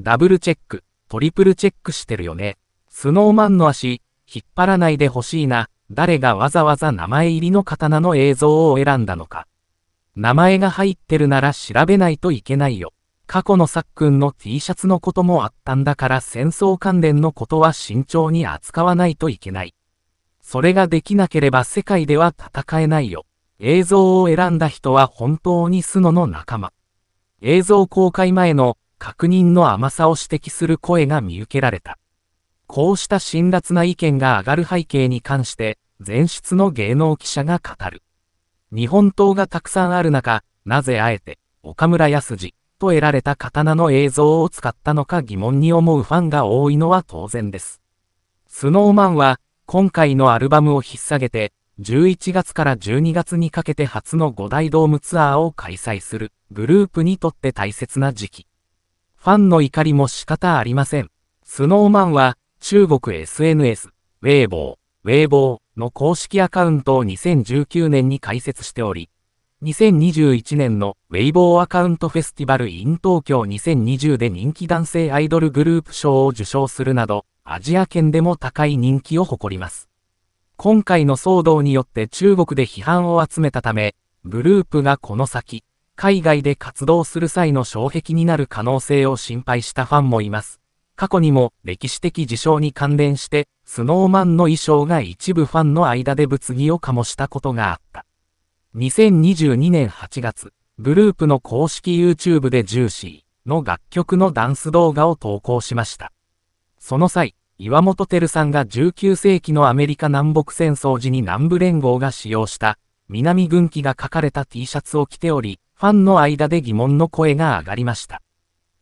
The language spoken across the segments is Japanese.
ダブルチェック、トリプルチェックしてるよね。スノーマンの足、引っ張らないでほしいな。誰がわざわざ名前入りの刀の映像を選んだのか。名前が入ってるなら調べないといけないよ。過去のさっくんの T シャツのこともあったんだから戦争関連のことは慎重に扱わないといけない。それができなければ世界では戦えないよ。映像を選んだ人は本当にスノの仲間。映像公開前の確認の甘さを指摘する声が見受けられた。こうした辛辣な意見が上がる背景に関して、前出の芸能記者が語る。日本刀がたくさんある中、なぜあえて、岡村康二と得られた刀の映像を使ったのか疑問に思うファンが多いのは当然です。スノーマンは、今回のアルバムを引っ提げて、11月から12月にかけて初の5大ドームツアーを開催するグループにとって大切な時期。ファンの怒りも仕方ありません。スノーマンは、中国 SNS、ウェイボー、ウェイボーの公式アカウントを2019年に開設しており、2021年のウェイボーアカウントフェスティバル in 東京2020で人気男性アイドルグループ賞を受賞するなど、アジア圏でも高い人気を誇ります。今回の騒動によって中国で批判を集めたため、グループがこの先、海外で活動する際の障壁になる可能性を心配したファンもいます。過去にも歴史的事象に関連して、スノーマンの衣装が一部ファンの間で物議を醸したことがあった。2022年8月、グループの公式 YouTube でジューシーの楽曲のダンス動画を投稿しました。その際、岩本照さんが19世紀のアメリカ南北戦争時に南部連合が使用した南軍旗が書かれた T シャツを着ており、ファンの間で疑問の声が上がりました。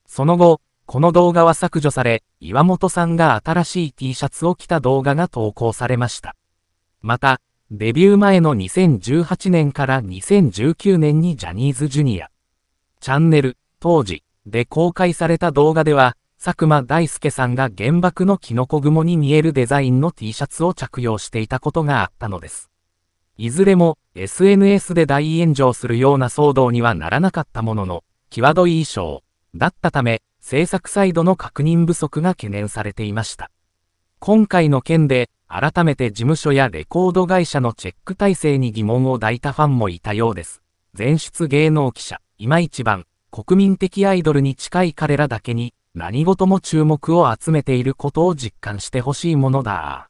その後、この動画は削除され、岩本さんが新しい T シャツを着た動画が投稿されました。また、デビュー前の2018年から2019年にジャニーズジュニア、チャンネル、当時、で公開された動画では、佐久間大介さんが原爆のキノコ雲に見えるデザインの T シャツを着用していたことがあったのです。いずれも SNS で大炎上するような騒動にはならなかったものの、際どい衣装だったため、制作サイドの確認不足が懸念されていました。今回の件で、改めて事務所やレコード会社のチェック体制に疑問を抱いたファンもいたようです。前出芸能記者、今一番、国民的アイドルに近い彼らだけに、何事も注目を集めていることを実感してほしいものだ。